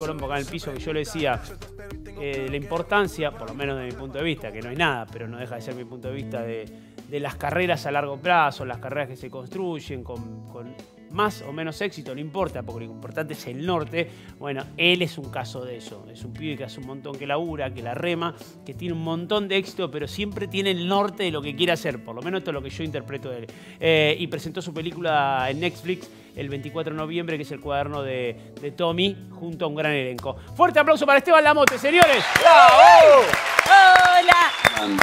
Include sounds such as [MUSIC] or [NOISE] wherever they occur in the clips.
Colombo acá en el piso, que yo le decía eh, la importancia, por lo menos de mi punto de vista, que no hay nada, pero no deja de ser mi punto de vista, de, las carreras a largo plazo, las carreras que se construyen con, más o menos éxito, no importa, porque lo importante es el norte. Bueno, él es un caso de eso. Es un pibe que hace un montón que labura, que la rema, que tiene un montón de éxito, pero siempre tiene el norte de lo que quiere hacer. Por lo menos esto es lo que yo interpreto de él. Eh, y presentó su película en Netflix el 24 de noviembre, que es el cuaderno de, Tommy, junto a un gran elenco. Fuerte aplauso para Esteban Lamote, señores. ¡Hola!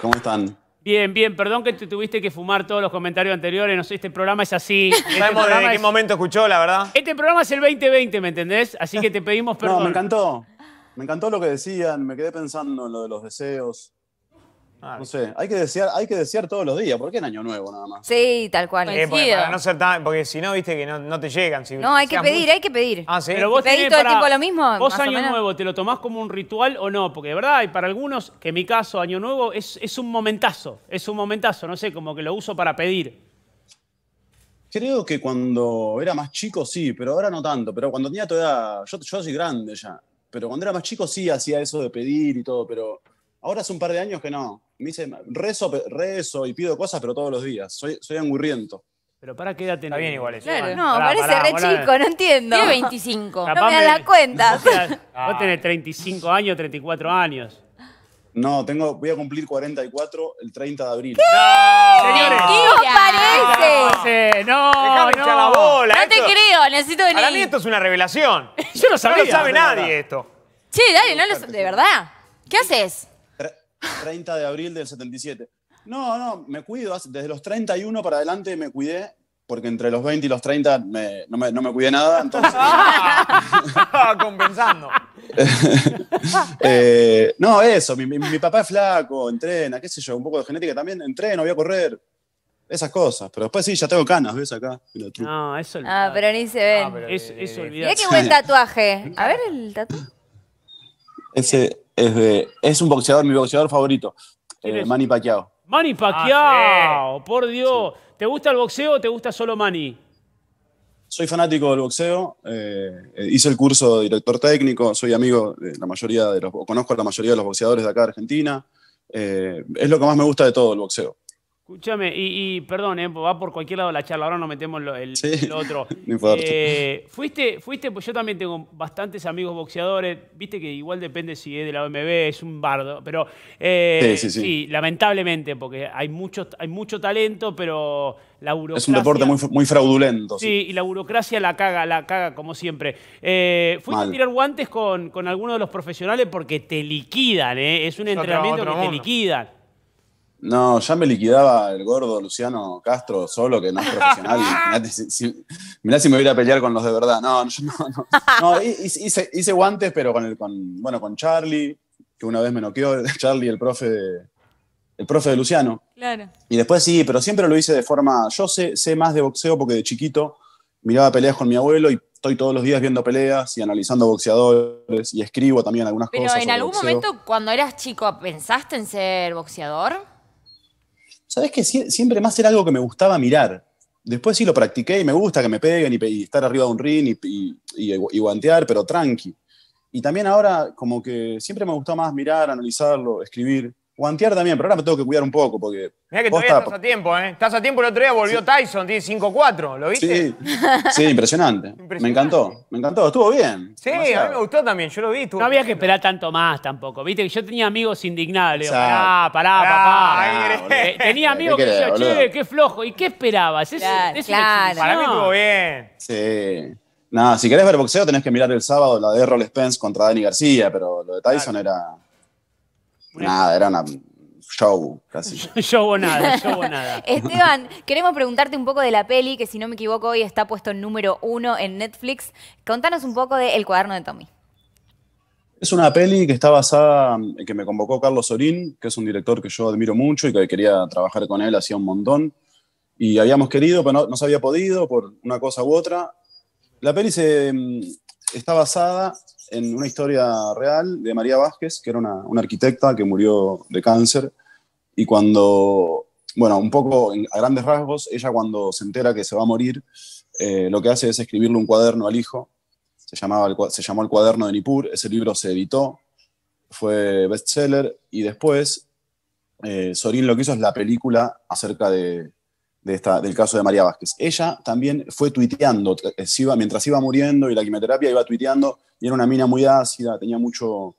¿Cómo están? Bien, bien, perdón que te tuviste que fumar todos los comentarios anteriores, no sé, este programa es así. en este Sabemos qué momento escuchó, la verdad. Este programa es el 2020, ¿me entendés? Así que te pedimos perdón. No, me encantó. Me encantó lo que decían, me quedé pensando en lo de los deseos no sé, hay que, desear, hay que todos los días, porque en Año Nuevo nada más. Sí, tal cual. Eh, porque, no ser porque si no, viste que no, te llegan. no, hay que pedir, hay que pedir. Ah, ¿sí? Pero vos pedís todo el tiempo lo mismo. ¿Vos Año Nuevo te lo tomás como un ritual o no? Porque de verdad, hay para algunos, que en mi caso, Año Nuevo es, es un momentazo, es un momentazo, no sé, como que lo uso para pedir. Creo que cuando era más chico sí, pero ahora no tanto. Pero cuando tenía toda yo, yo soy grande ya, pero cuando era más chico sí hacía eso de pedir y todo, pero ahora hace un par de años que no me dice, rezo, rezo y pido cosas, pero todos los días. Soy, soy angurriento. Pero para qué edad Está bien igual eso. no, parece re chico, no entiendo. Tiene 25. no me das la cuenta. Vos, tenés, 35 ah. años, 34 años. No, tengo, voy a cumplir 44 el 30 de abril. ¿Qué? ¡No! ¡Señores! ¿Qué parece? ¡No! no, no. la No te creo, necesito venir. Para mí esto es una revelación. Yo no sabía. No lo sabe nadie esto. Sí, dale, no lo, de verdad. ¿Qué haces? 30 de abril del 77. No, no, me cuido. Desde los 31 para adelante me cuidé, porque entre los 20 y los 30 no, me, no, me, cuidé nada, entonces... [LAUGHS] Compensando. [LAUGHS] Eh, no, eso, mi, papá es flaco, entrena, qué sé yo, un poco de genética también, entreno, voy a correr, esas cosas. Pero después sí, ya tengo canas, ¿ves acá? no, eso Ah, pero ni se ven. Ah, es, es, eh, buen tatuaje. A ver el tatuaje. Ese es un boxeador, mi boxeador favorito. Mani eh, Manny Pacquiao. Manny ah, Pacquiao, por Dios. ¿Te gusta el boxeo o te gusta solo Manny? Soy fanático del boxeo, eh, hice el curso de director técnico, soy amigo de la mayoría de los, conozco a la mayoría de los boxeadores de acá de Argentina. Eh, es lo que más me gusta de todo el boxeo. Escúchame, y, y, perdón, eh, va por cualquier lado la charla, ahora nos metemos el, otro. [LAUGHS] Eh, fuiste, fuiste, pues yo también tengo bastantes amigos boxeadores, viste que igual depende si es de la OMB, es un bardo, pero eh, sí, lamentablemente, porque hay mucho, hay mucho talento, pero la burocracia... Es un deporte muy, muy fraudulento. Sí, y la burocracia la caga, la caga como siempre. fuiste a tirar guantes con, con algunos de los profesionales porque te liquidan, es un entrenamiento que te liquidan. No, ya me liquidaba el gordo Luciano Castro solo, que no es profesional. [LAUGHS] mirá, si, mirá, si, me hubiera a pelear con los de verdad. No, no, no. hice, guantes, pero con el bueno, con Charlie, que una vez me noqueó, [LAUGHS] Charlie, el profe de, el profe de Luciano. Claro. Y después sí, pero siempre lo hice de forma. Yo sé, más de boxeo porque de chiquito miraba peleas con mi abuelo y estoy todos los días viendo peleas y analizando boxeadores y escribo también algunas cosas. Pero en algún momento, cuando eras chico, ¿pensaste en ser boxeador? ¿sabes que Siempre más era algo que me gustaba mirar. Después sí lo practiqué y me gusta que me peguen y, estar arriba de un ring y, y, guantear, pero tranqui. Y también ahora, como que siempre me gustó más mirar, analizarlo, escribir. Guantear también, pero ahora me tengo que cuidar un poco porque. Mira que todavía estás a tiempo, ¿eh? Estás a tiempo, el otro día volvió Tyson, tiene 5-4, ¿lo viste? Sí, impresionante. Me encantó, me encantó, estuvo bien. Sí, a mí me gustó también, yo lo vi. No había que esperar tanto más tampoco, viste que yo tenía amigos indignados, le digo, pará, pará, ah, papá. Ah, eh, tenía amigos que decían, che, qué flojo, ¿y qué esperabas? Es, claro, Para mí estuvo bien. Sí. Nada, si querés ver boxeo tenés que mirar el sábado la de Errol Spence contra Dani García, pero lo de Tyson era Nada, era una show, casi. [LAUGHS] show o nada, show o nada. [LAUGHS] Esteban, queremos preguntarte un poco de la peli, que si no me equivoco hoy está puesto en número uno en Netflix. Contanos un poco de El cuaderno de Tommy. Es una peli que está basada, que me convocó Carlos Sorín, que es un director que yo admiro mucho y que quería trabajar con él hacía un montón. Y habíamos querido, pero no, no se había podido por una cosa u otra. La peli se, mm, está basada en una historia real de María Vázquez, que era una, arquitecta que murió de cáncer. Y cuando, bueno, un poco a grandes rasgos, ella cuando se entera que se va a morir, eh, lo que hace es escribirle un cuaderno al hijo. Se, llamaba se llamó El cuaderno de Nippur. Ese libro se editó, fue bestseller. Y después, eh, Sorín lo que hizo es la película acerca de, esta, del caso de María Vázquez. Ella también fue tuiteando, eh, mientras iba muriendo y la quimioterapia iba tuiteando, y era una mina muy ácida, tenía mucho,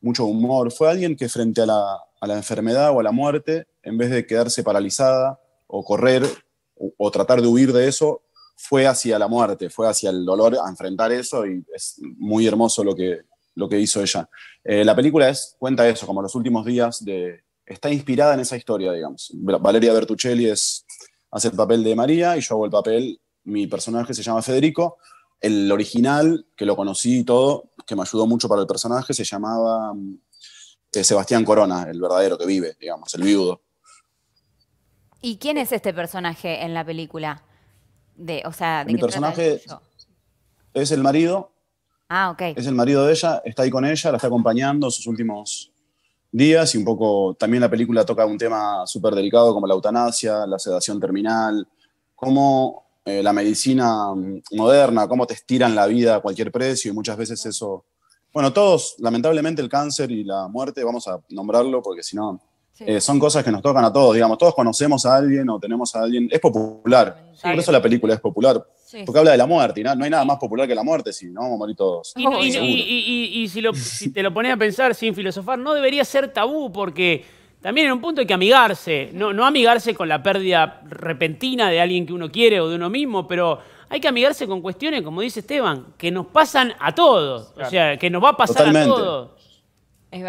mucho humor. Fue alguien que frente a la, a la enfermedad o a la muerte, en vez de quedarse paralizada o correr o, tratar de huir de eso, fue hacia la muerte, fue hacia el dolor a enfrentar eso y es muy hermoso lo que, lo que hizo ella. Eh, la película es, cuenta eso, como los últimos días de... Está inspirada en esa historia, digamos. Valeria Bertuccelli es hace el papel de María y yo hago el papel, mi personaje se llama Federico, el original, que lo conocí y todo, que me ayudó mucho para el personaje, se llamaba mm, eh, Sebastián Corona, el verdadero que vive, digamos, el viudo. ¿Y quién es este personaje en la película? De, o sea, Mi personaje es el marido. Ah, ok. Es el marido de ella, está ahí con ella, la está acompañando sus últimos días y un poco también la película toca un tema súper delicado como la eutanasia, la sedación terminal, cómo eh, la medicina mm, moderna, cómo te estiran la vida a cualquier precio y muchas veces eso... Bueno, todos, lamentablemente el cáncer y la muerte, vamos a nombrarlo porque si no, eh, son cosas que nos tocan a todos, digamos, todos conocemos a alguien o tenemos a alguien, es popular, por eso la película es popular, porque habla de la muerte, y no, hay nada más popular que la muerte, si no vamos todos. Y, y, si, te lo pones a pensar sin filosofar, no debería ser tabú, porque también en un punto hay que amigarse, no, no amigarse con la pérdida repentina de alguien que uno quiere o de uno mismo, pero hay que amigarse con cuestiones, como dice Esteban, que nos pasan a todos, o sea, que nos va a pasar a todos.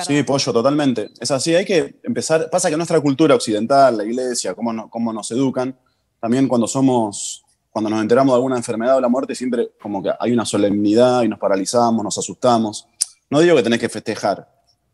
Sí, pollo, totalmente. Es así, hay que empezar. Pasa que nuestra cultura occidental, la iglesia, cómo, cómo nos educan, también cuando somos cuando nos enteramos de alguna enfermedad o la muerte, siempre como que hay una solemnidad y nos paralizamos, nos asustamos. No digo que tenés que festejar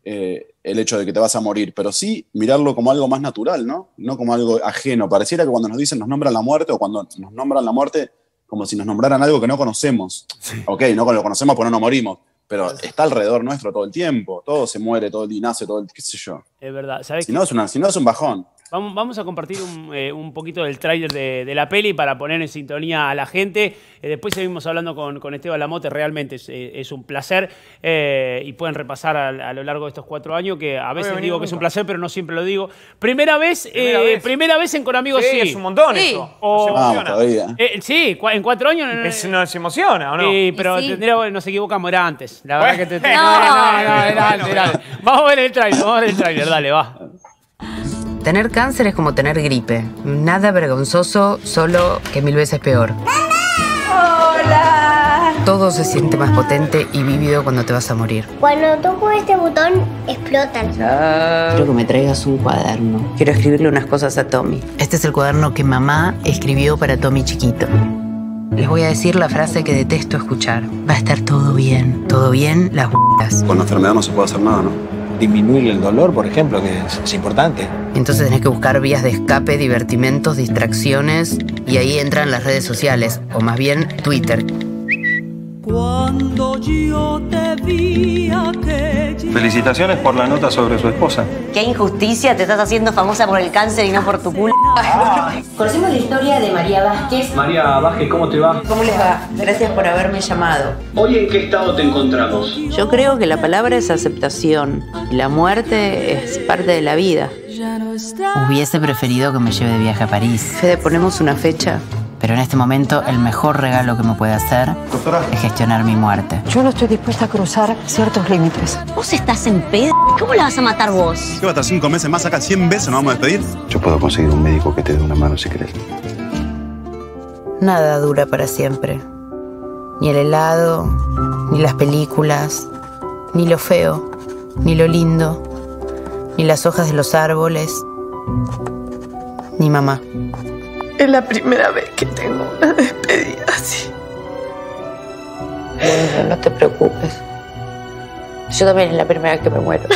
eh, el hecho de que te vas a morir, pero sí mirarlo como algo más natural, ¿no? No como algo ajeno. Pareciera que cuando nos dicen nos nombran la muerte o cuando nos nombran la muerte, como si nos nombraran algo que no conocemos. Ok, no lo conocemos porque no nos morimos, pero está alrededor nuestro todo el tiempo. Todo se muere, todo el día nace, todo el, qué sé yo. Es verdad. ¿Sabes si, no es una, si no es un bajón. Vamos, a compartir un, eh, un poquito del tráiler de, la peli para poner en sintonía a la gente. Eh, después seguimos hablando con, con, Esteban Lamote, realmente es, eh, un placer. y pueden repasar a, lo largo de estos cuatro años, que a veces digo que es un placer, pero no siempre lo digo. Primera vez, primera, vez. en Con Amigos sí. sí. es un montón sí. sí, en cuatro años. no nos emociona, no? Sí, pero nos equivocamos, era antes. La verdad que te... no, no, no, era [LAUGHS] Vamos a ver el tráiler, vamos a ver el tráiler, dale, va. Tener cáncer es como tener gripe. Nada vergonzoso, solo que mil veces peor. ¡Hola! Todo se siente más potente y vívido cuando te vas a morir. Cuando toco este botón, explotan. Quiero que me traigas un cuaderno. Quiero escribirle unas cosas a Tommy. Este es el cuaderno que mamá escribió para Tommy chiquito. Les voy a decir la frase que detesto escuchar. Va a estar todo bien. Todo bien, las b******as. Con la enfermedad no se puede hacer nada, ¿no? disminuir el dolor, por ejemplo, que es, importante. Entonces tenés que buscar vías de escape, divertimentos, distracciones, y ahí entran las redes sociales, o más bien Twitter. Cuando yo te vi Felicitaciones por la nota sobre su esposa. Qué injusticia, te estás haciendo famosa por el cáncer y no por tu culo. [LAUGHS] Conocemos la historia de María Vázquez. María Vázquez, ¿cómo te va? ¿Cómo les va? Gracias por haberme llamado. ¿Hoy en qué estado te encontramos? Yo creo que la palabra es aceptación. La muerte es parte de la vida. Hubiese preferido que me lleve de viaje a París. Fede, ponemos una fecha. Pero en este momento el mejor regalo que me puede hacer es gestionar mi muerte. Yo no estoy dispuesta a cruzar ciertos límites. Vos estás en pedo. ¿Cómo la vas a matar vos? ¿Qué va a estar cinco meses más acá? ¿Cien veces no vamos a despedir? Yo puedo conseguir un médico que te dé una mano si querés. Nada dura para siempre. Ni el helado, ni las películas, ni lo feo, ni lo lindo, ni las hojas de los árboles, ni mamá. Es la primera vez que tengo una despedida así. no te preocupes. Yo también es la primera vez que me muero. [LAUGHS]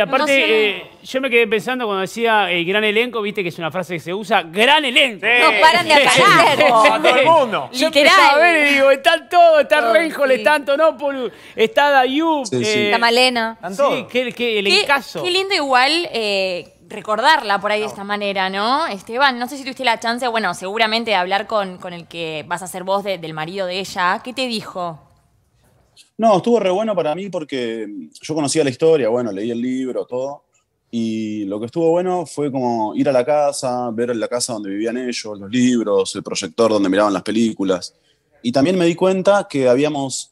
aparte, eh, yo me quedé pensando cuando decía el eh, gran elenco, viste que es una frase que se usa, gran elenco. No paran de acallar. todo el mundo. Yo a están todos, está Rey No, está Antonopoulos, está eh, está Malena. Sí, el encaso. Qué lindo igual... recordarla por ahí de ah, esta manera, ¿no? Esteban, no sé si tuviste la chance, bueno, seguramente de hablar con, el que vas a ser vos del marido de ella. ¿Qué te dijo? No, estuvo re bueno para mí porque mm, yo conocía la historia, bueno, leí el libro, todo. Y lo que estuvo bueno fue como ir a la casa, ver la casa donde vivían ellos, los libros, el proyector donde miraban las películas. Y también me di cuenta que habíamos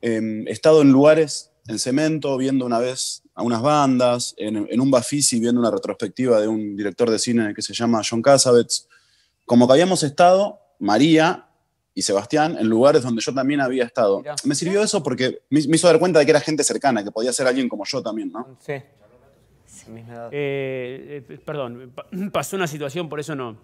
em, estado en lugares, en Cemento, viendo una vez a unas bandas, en, en un Bafisi viendo una retrospectiva de un director de cine que se llama John Cassavetes. Como que habíamos estado, María, y Sebastián en lugares donde yo también había estado. Me sirvió eso porque me, hizo dar cuenta de que era gente cercana, que podía ser alguien como yo también, ¿no? Sí. Eh, eh, perdón, pasó una situación, por eso no,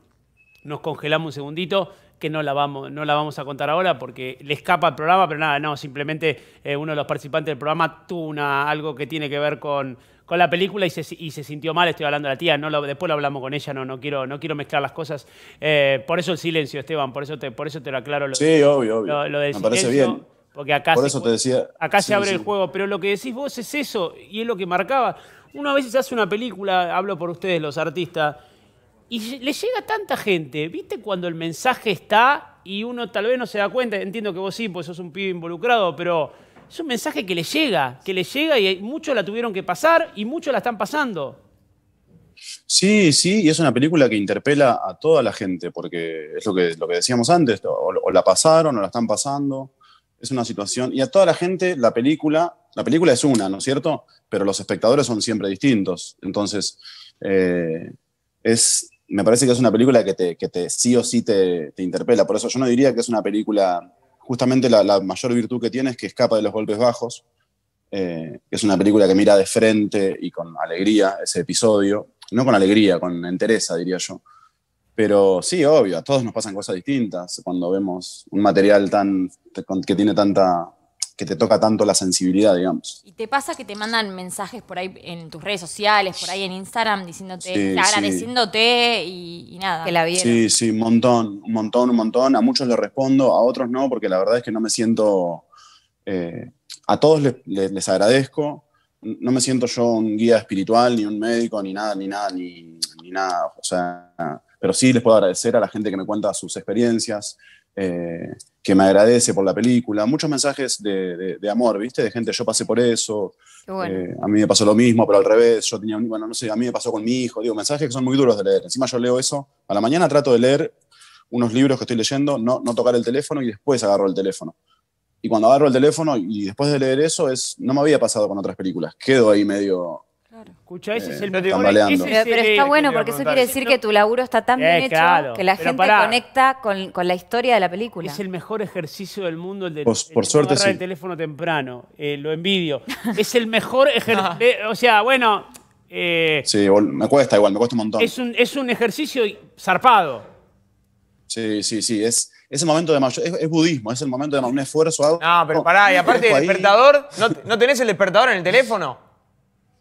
nos congelamos un segundito, que no la, vamos, no la vamos a contar ahora porque le escapa al programa, pero nada, no, simplemente eh, uno de los participantes del programa tuvo una, algo que tiene que ver con con la película y se, sintió mal, estoy hablando de la tía, no lo, después lo hablamos con ella, no, no, quiero, no quiero mezclar las cosas. Eh, por eso el silencio, Esteban, por eso te, por eso te lo aclaro. Lo, sí, obvio, obvio. Me parece bien. Porque acá, por eso te decía, acá se abre el juego, pero lo que decís vos es eso, y es lo que marcaba. Una vez se hace una película, hablo por ustedes los artistas, y le llega tanta gente, ¿viste cuando el mensaje está y uno tal vez no se da cuenta? Entiendo que vos sí, pues sos un pibe involucrado, pero es un mensaje que le llega, que le llega y muchos la tuvieron que pasar y muchos la están pasando. Sí, sí, y es una película que interpela a toda la gente, porque es lo que, lo que decíamos antes, o, la pasaron o la están pasando, es una situación, y a toda la gente la película, la película es una, ¿no es cierto? Pero los espectadores son siempre distintos, entonces eh, es, me parece que es una película que, te, sí o sí te interpela, por eso yo no diría que es una película justamente la, mayor virtud que tiene es que escapa de los golpes bajos. Eh, es una película que mira de frente y con alegría ese episodio. No con alegría, con entereza, diría yo. Pero sí, obvio, a todos nos pasan cosas distintas cuando vemos un material tan, que tiene tanta que te toca tanto la sensibilidad, digamos. ¿Y te pasa que te mandan mensajes por ahí en tus redes sociales, por ahí en Instagram, diciéndote, agradeciéndote Y, nada? Que la vieron. Sí, sí, un montón, un montón, un montón. A muchos les respondo, a otros no, porque la verdad es que no me siento... Eh, a todos les, agradezco. No me siento yo un guía espiritual, ni un médico, ni nada, ni nada, ni, ni nada. O sea, pero sí les puedo agradecer a la gente que me cuenta sus experiencias, eh, que me agradece por la película, muchos mensajes de, amor, ¿viste? De gente, yo pasé por eso, eh, a mí me pasó lo mismo, pero al revés, yo tenía un, bueno, no sé, a mí me pasó con mi hijo, digo, mensajes que son muy duros de leer. Encima yo leo eso, a la mañana trato de leer unos libros que estoy leyendo, no, no tocar el teléfono y después agarro el teléfono. Y cuando agarro el teléfono y después de leer eso, es, no me había pasado con otras películas, quedo ahí medio Escucha, ese es el eh, mejor. pero, está bueno porque eso quiere decir que tu laburo está tan bien eh, hecho que la gente conecta con, la historia de la película. Es el mejor ejercicio del mundo el de por, el, el teléfono temprano. Eh, lo envidio. [LAUGHS] es el mejor ejercicio. Ah. o sea, bueno. sí, me cuesta igual, me cuesta un montón. Es un, ejercicio zarpado. Sí, sí, sí. Es, el momento de mayor. Es, budismo, es el momento de un esfuerzo. algo. no, pero pará, y aparte, despertador, ¿no tenés el despertador en el teléfono?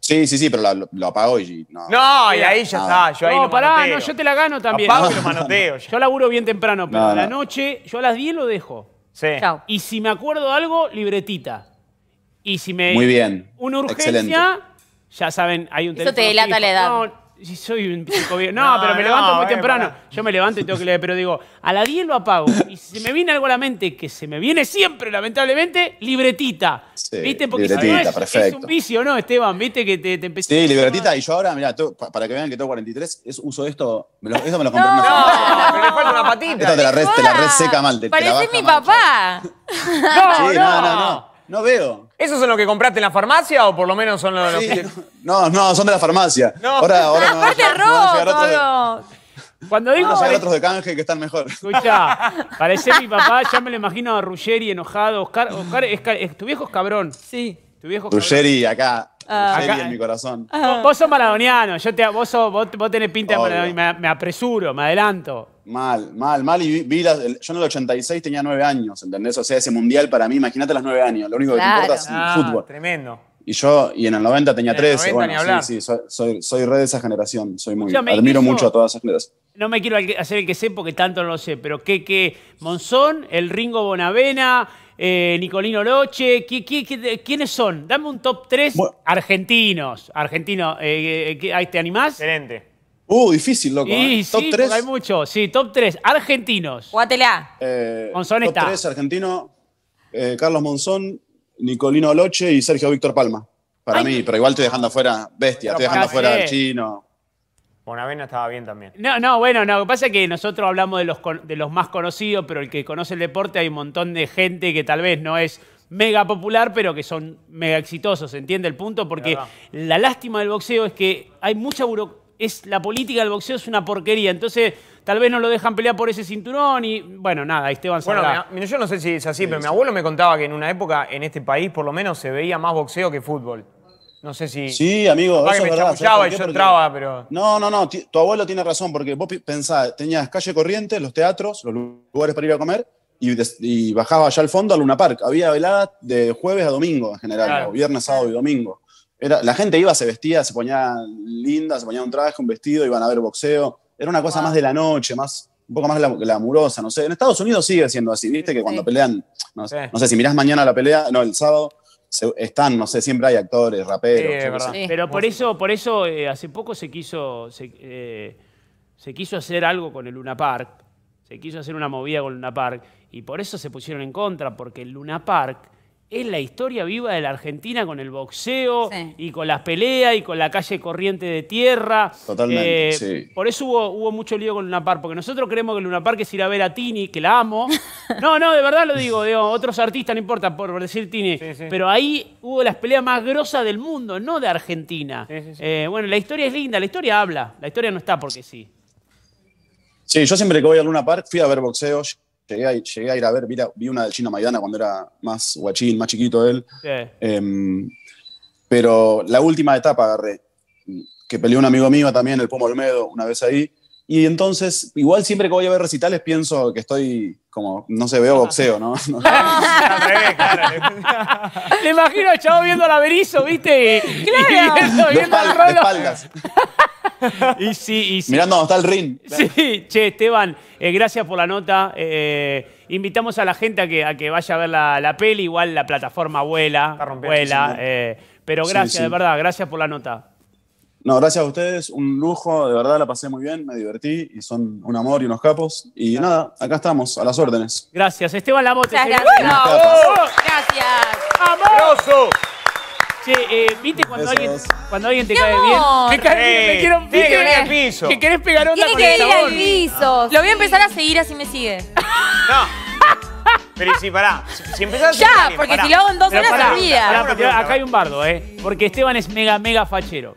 Sí, sí, sí, pero lo, lo apago y no. No, y ahí ya está. Yo ahí no, lo pará, no, yo te la gano también. Apago y manoteo. Yo laburo bien temprano, pero a la noche, yo a las 10 lo dejo. Sí. Chao. Y si me acuerdo algo, libretita. Y si me. Muy bien. Una urgencia, ya saben, hay un Eso te la edad. No, si soy un [LAUGHS] No, pero me levanto muy eh, temprano. Yo me levanto y tengo que leer, pero digo, a la 10 lo apago. Y si me viene algo a la mente, que se me viene siempre, lamentablemente, libretita. ¿Viste? Porque si no es, un vicio, ¿no, Esteban? ¿Viste que te, te empecé Sí, libretita. Y yo ahora, mira para que vean que tengo 43, es, uso esto. Me esto me lo compré no, una No, me falta una patita. Esto te la, te la Parece mi papá. no, no, no. No veo. ¿Esos son los que compraste en la farmacia o por lo menos son los, que... No, no, son de la farmacia. No. Ahora, ahora aparte Cuando digo Vamos a ver otros de canje que están mejor. Escucha, [LAUGHS] parece mi papá, ya me lo imagino a Ruggeri enojado. Oscar, Oscar es, tu viejo es cabrón. Sí. Tu viejo es cabrón. Ruggeri acá. Uh, en mi corazón. vos, sos maladoniano. yo te, vos, vos, tenés pinta de maladoniano. me, apresuro, me adelanto. Mal, mal, mal. Y vi, las, yo en el 86 tenía nueve años, ¿entendés? O sea, ese mundial para mí, imagínate las nueve años. Lo único que que importa es el ah, fútbol. Tremendo. Y yo, y en el 90 tenía tres, 13. bueno, sí, soy, soy, re de esa generación. Soy muy. admiro mucho a todas esas generaciones. No me quiero hacer el que sé porque tanto no lo sé, pero ¿qué, qué? Monzón, el Ringo Bonavena, eh, Nicolino Loche, quiénes son? Dame un top 3 argentinos. Argentinos, eh, eh ¿te animás? Excelente. Uh, difícil, loco. Sí, sí, Hay muchos. Sí, top 3. Argentinos. Guatela. Eh, Monzón está. Top 3 argentino. Eh, Carlos Monzón, Nicolino Loche y Sergio Víctor Palma. Para mí, pero igual estoy dejando afuera bestia. Estoy dejando afuera al chino. Bonavena estaba bien también. No, no, bueno, no. Lo que pasa es que nosotros hablamos de los, de los más conocidos, pero el que conoce el deporte hay un montón de gente que tal vez no es mega popular, pero que son mega exitosos, ¿entiende el punto? Porque la lástima del boxeo es que hay mucha burocracia es la política del boxeo es una porquería. Entonces, tal vez no lo dejan pelear por ese cinturón y bueno, nada, Esteban Bueno, yo no sé si es así, pero mi abuelo me contaba que en una época en este país por lo menos se veía más boxeo que fútbol. No sé si Sí, amigo, y yo entraba, pero No, no, no, tu abuelo tiene razón porque vos pensás, tenías calle corriente, los teatros, los lugares para ir a comer y, y bajaba allá al fondo a Luna Park. Había veladas de jueves a domingo en general, viernes, sábado y domingo la gente iba, se vestía, se ponía linda, se ponía un traje, un vestido, iban a ver boxeo. Era una cosa más de la noche, más un poco más glamurosa, no sé. En Estados Unidos sigue siendo así, viste que cuando pelean, no, sé, si mirás mañana la pelea, no, el sábado, están, no sé, siempre hay actores, raperos. Pero por eso, por eso eh, hace poco se quiso, se, eh, se quiso hacer algo con el Luna Park, se quiso hacer una movida con el Luna Park, y por eso se pusieron en contra, porque el Luna Park es la historia viva de la Argentina con el boxeo y con las peleas y con la calle corriente de tierra. Totalmente. Eh, por eso hubo, mucho lío con Luna Park, porque nosotros creemos que Luna Park es ir a ver a Tini, que la amo. [LAUGHS] No, no, de verdad lo digo, otros artistas, no importa por decir Tini, pero ahí hubo las peleas más grosas del mundo, no de Argentina. Eh, bueno, la historia es linda, la historia habla, la historia no está porque sí. Sí, yo siempre que voy a Luna Park fui a ver boxeo, llegué a, ir a ver, vi, una de China Maidana cuando era más guachín, más chiquito él. Em, pero la última etapa agarré, que peleó un amigo mío también, el Pomo Olmedo, una vez ahí. Y entonces, igual siempre que voy a ver recitales pienso que estoy como, no sé, veo boxeo, ¿no? Le [LAUGHS] [LAUGHS] imagino a Chavo viendo la berizo, ¿viste? Claro. Y viendo, viendo [LAUGHS] Mirando dónde está el ring. Sí, che, Esteban, eh, gracias por la nota. Eh, invitamos a la gente a que, vaya a ver la, peli, igual la plataforma vuela, vuela. Eh, pero gracias, de verdad, gracias por la nota. No, gracias a ustedes, un lujo, de verdad la pasé muy bien, me divertí y son un amor y unos capos. Y nada, acá estamos, a las órdenes. Gracias, Esteban Lamote. Gracias, gracias. Gracias. ¡Amoroso! Che, eh, ¿viste cuando alguien, cuando alguien te cae bien? Me cae eh, bien, me quiero Tiene que venir al piso. Que querés pegar onda Tiene que al piso. Lo voy a empezar a seguir así me sigue. No. Pero si pará, si, empezás a Ya, porque pará. si lo hago en dos horas se olvida. acá hay un bardo, ¿eh? Porque Esteban es mega, mega fachero.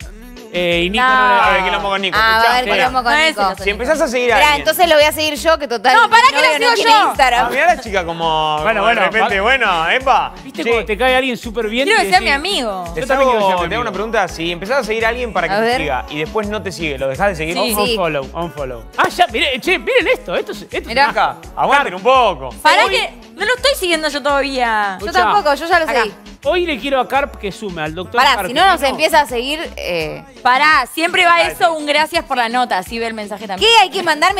Eh, y Nico no, A ver, quilombo con Nico. Ah, a ver, lo quilombo con Nico. Si empezás a seguir a alguien... alguien. entonces lo voy a seguir yo, que total. No, para que lo sigo yo. Ah, Instagram. mirá la chica como... Bueno, [LAUGHS] bueno, de repente, bueno, epa. ¿Viste cómo te cae alguien súper bien? Quiero que sea mi amigo. Yo Te también hago, te hago una pregunta. Si empezás a seguir a alguien para que te siga y después no te sigue, ¿lo dejás de seguir? Sí. Un follow, Ah, ya, miren, che, miren esto. Esto es, Acá, aguanten un poco. para que. No lo estoy siguiendo yo todavía. Yo tampoco, yo ya lo sé. Hoy le quiero a Carp que sume al doctor Pará, si no nos empieza a seguir... Para, eh, Pará, siempre va eso, un gracias por la nota, si ve el mensaje también. ¿Qué? Hay que mandar